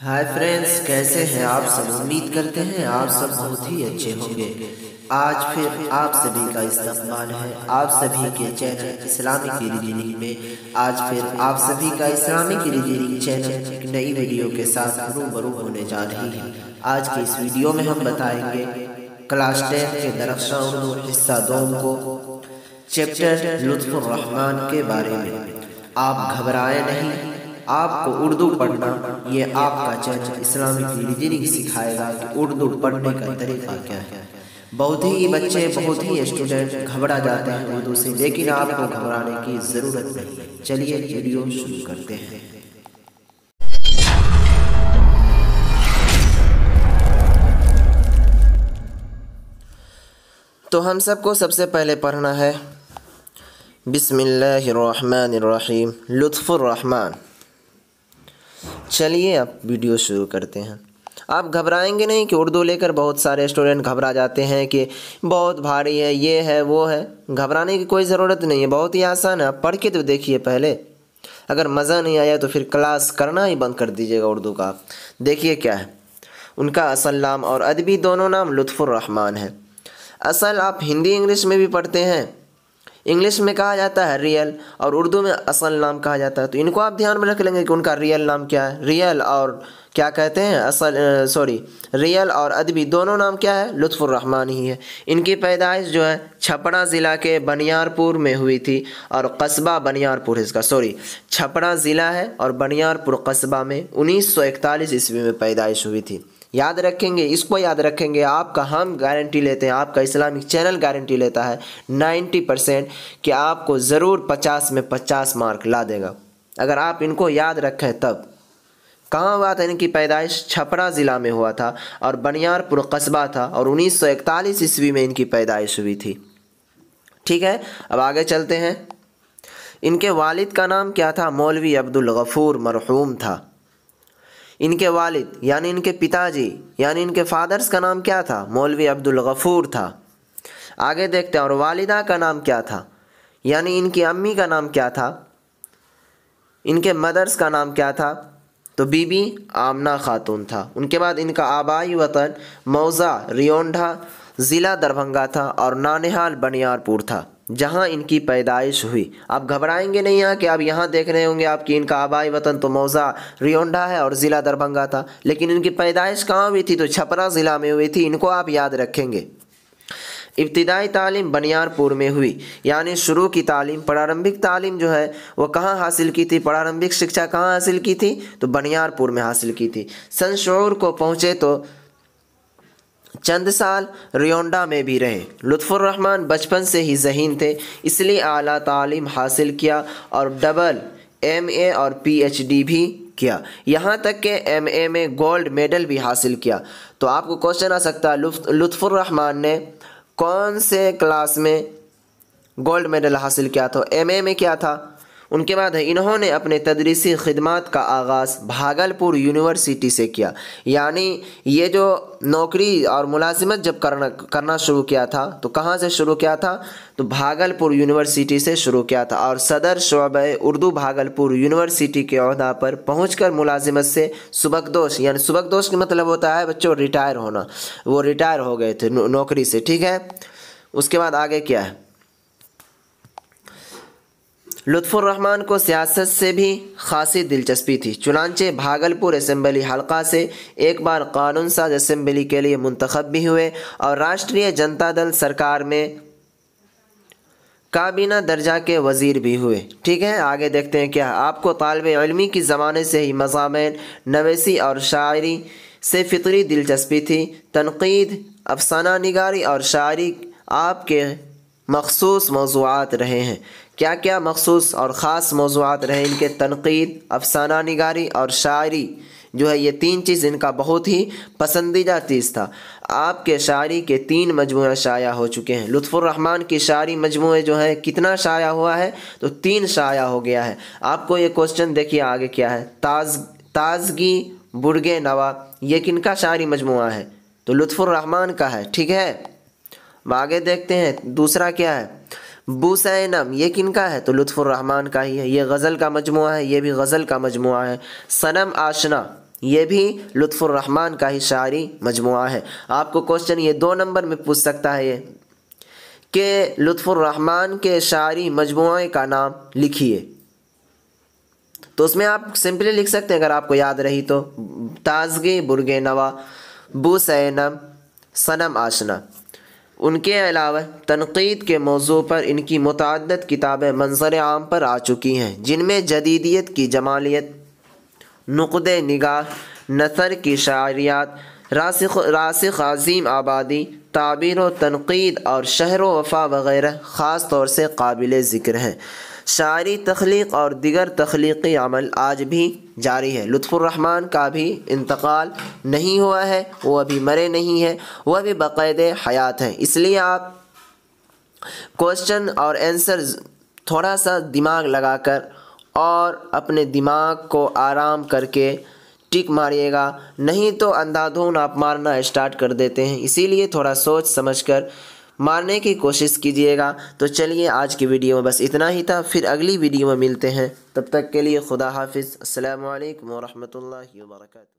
hi friends कैसे हैं आप सब उम्मीद करते हैं आप सब बहुत ही अच्छे होंगे आज फिर आप सभी का इस्तेमाल है आप सभी के चैनल इस्लामिक इंजीनियरिंग में आज फिर आप सभी का इस्लामिक इंजीनियरिंग चैनल एक नई वीडियो के साथ रूबरू होने जा रही है आज के इस वीडियो में हम बताएंगे क्लास टेन के दरख्शा हिस्सा दोम को चैप्टर लुत्फुर रहमान के बारे में आप घबराए नहीं आपको उर्दू पढ़ना ये आपका चर्च इस्लामिक रीजनिंग सिखाएगा कि उर्दू पढ़ने का तरीका क्या है बहुत ही बच्चे बहुत ही स्टूडेंट घबरा जाते हैं उर्दू से लेकिन आपको घबराने की ज़रूरत नहीं चलिए वीडियो शुरू करते हैं तो हम सबको सबसे पहले पढ़ना है बिसमीम लुफ़ुररहमान चलिए अब वीडियो शुरू करते हैं आप घबराएंगे नहीं कि उर्दू लेकर बहुत सारे स्टूडेंट घबरा जाते हैं कि बहुत भारी है ये है वो है घबराने की कोई ज़रूरत नहीं है बहुत ही आसान है आप पढ़ के तो देखिए पहले अगर मज़ा नहीं आया तो फिर क्लास करना ही बंद कर दीजिएगा उर्दू का देखिए क्या है उनका असल नाम और अदबी दोनों नाम लुत्फ़ुर है असल आप हिंदी इंग्लिश में भी पढ़ते हैं इंग्लिश में कहा जाता है रियल और उर्दू में असल नाम कहा जाता है तो इनको आप ध्यान में रख लेंगे कि उनका रियल नाम क्या है रियल और क्या कहते हैं असल सॉरी रियल और अदबी दोनों नाम क्या है रहमान ही है इनकी पैदाइश जो है छपड़ा ज़िला के बनियारपुर में हुई थी और कस्बा बनियारपुर इसका सॉरी छपड़ा ज़िला है और बनियारपुर कस्बा में उन्नीस सौ इकतालीस ईस्वी में पैदाइश हुई थी याद रखेंगे इसको याद रखेंगे आपका हम गारंटी लेते हैं आपका इस्लामिक चैनल गारंटी लेता है 90 परसेंट कि आपको ज़रूर 50 में 50 मार्क ला देगा अगर आप इनको याद रखें तब कहाँ हुआ था इनकी पैदाइश छपरा ज़िला में हुआ था और बनियारपुर कस्बा था और उन्नीस ईस्वी में इनकी पैदाइश हुई थी ठीक है अब आगे चलते हैं इनके वालिद का नाम क्या था मौलवी अब्दुल गफ़ूर मरहूम था इनके वालिद यानी इनके पिताजी यानी इनके फादर्स का नाम क्या था मौलवी अब्दुल गफ़ूर था आगे देखते हैं और वालिदा का नाम क्या था यानी इनकी अम्मी का नाम क्या था इनके मदर्स का नाम क्या था तो बीबी आमना खातून था उनके बाद इनका आबाई वतन मौज़ा रियोंडा ज़िला दरभंगा था और नानिहाल बनियारपुर था जहाँ इनकी पैदाइश हुई आप घबराएंगे नहीं यहाँ कि आप यहाँ देख रहे होंगे आपकी इनका आबाई वतन तो मौजा रियोंडा है और ज़िला दरभंगा था लेकिन इनकी पैदाइश कहाँ हुई थी तो छपरा ज़िला में हुई थी इनको आप याद रखेंगे इब्तदाई तालीम बनियारपुर में हुई यानी शुरू की तालीम प्रारंभिक तालीम जो है वो कहाँ हासिल की थी प्रारंभिक शिक्षा कहाँ हासिल की थी तो बनियारपुर में हासिल की थी सनशोर को पहुँचे तो चंद साल रियोंडा में भी रहे लुत्फ़ुर्रहमान बचपन से ही जहीन थे इसलिए आला तालीम हासिल किया और डबल एम ए और पी एच डी भी किया यहाँ तक कि एम ए में गोल्ड मेडल भी हासिल किया तो आपको क्वेश्चन आ सकता है लुत्फ़ुर्रहमान ने कौन से क्लास में गोल्ड मेडल हासिल किया था एम ए में क्या था उनके बाद है इन्होंने अपने तदरीसी खदमात का आगाज़ भागलपुर यूनिवर्सिटी से किया यानी ये जो नौकरी और मुलाजिमत जब करना करना शुरू किया था तो कहाँ से शुरू किया था तो भागलपुर यूनिवर्सिटी से शुरू किया था और सदर शोब उर्दू भागलपुर यूनिवर्सिटी के अहदा पर पहुँच कर मुलाजिमत से सुबकदोश यानी सुबकदोश का मतलब होता है बच्चों रिटायर होना वो रिटायर हो गए थे नौकरी से ठीक है उसके बाद आगे क्या है लुत्फ़ुर्रहमान को सियासत से भी खासी दिलचस्पी थी चुनानचे भागलपुर असम्बली हलका से एक बार कानून साज असम्बली के लिए मंतखब भी हुए और राष्ट्रीय जनता दल सरकार में काबीना दर्जा के वज़ीर भी हुए ठीक है आगे देखते हैं क्या आपको तालब इलमी की ज़माने से ही मजामी नवेसी और शायरी से फितरी दिलचस्पी थी तनकीद अफसाना निगारी और शायरी आपके मखसूस मौजूद रहे हैं क्या क्या मखसूस और ख़ास मौजूद रहे इनके तनकीद अफसाना निगारी और शायरी जो है ये तीन चीज़ इनका बहुत ही पसंदीदा चीज़ था आपके शायरी के तीन मजमू शाया हो चुके हैं लुफ़ुररहमान की शायरी मजमू जो है कितना शाया हुआ है तो तीन शाया हो गया है आपको ये क्वेश्चन देखिए आगे क्या है ताज ताजगी बुरगे नवा ये किन का शायरी मजमु है तो लुफ़ुररहमान का है ठीक है आगे देखते हैं दूसरा क्या है बूसैनम ये किन का है तो लुत्फ़ुर्रहमान का ही है ये गज़ल का मजमु है ये भी गज़ल का मजमु है सनम आशना ये भी लुत्फ़ुर्रहमान का ही शारी मजमु है आपको क्वेश्चन ये दो नंबर में पूछ सकता है ये कि लुत्फ़ुर्रहमान के शारी मजमु का नाम लिखिए तो उसमें आप सिंपली लिख सकते हैं अगर आपको याद रही तो ताजगी बुरगे नवा बूसैनम सनम आशना उनके अलावा तनकीद के मौजू पर इनकी मतद किताबें मंजर आम पर आ चुकी हैं जिनमें जदीदियत की जमालियत नुकद नगाह नसर की शायरियात रासिक रासिक अजीम आबादी ताबीर व तनकीद और शहर वफ़ा वगैरह ख़ास तौर से काबिल ज़िक्र हैं शायरी तख्लीक और दिगर तख्लीकी अमल आज भी जारी है लुफ़ुररहमान का भी इंतकाल नहीं हुआ है वो अभी मरे नहीं है वह भी बाक़ायद हयात है इसलिए आप क्वेश्चन और आंसर थोड़ा सा दिमाग लगाकर और अपने दिमाग को आराम करके टिक मारिएगा नहीं तो अंधाधुन आप मारना स्टार्ट कर देते हैं इसीलिए थोड़ा सोच समझकर मारने की कोशिश कीजिएगा तो चलिए आज की वीडियो में बस इतना ही था फिर अगली वीडियो में मिलते हैं तब तक के लिए खुदा हाफिज़ अल्लाम वरहमल वर्का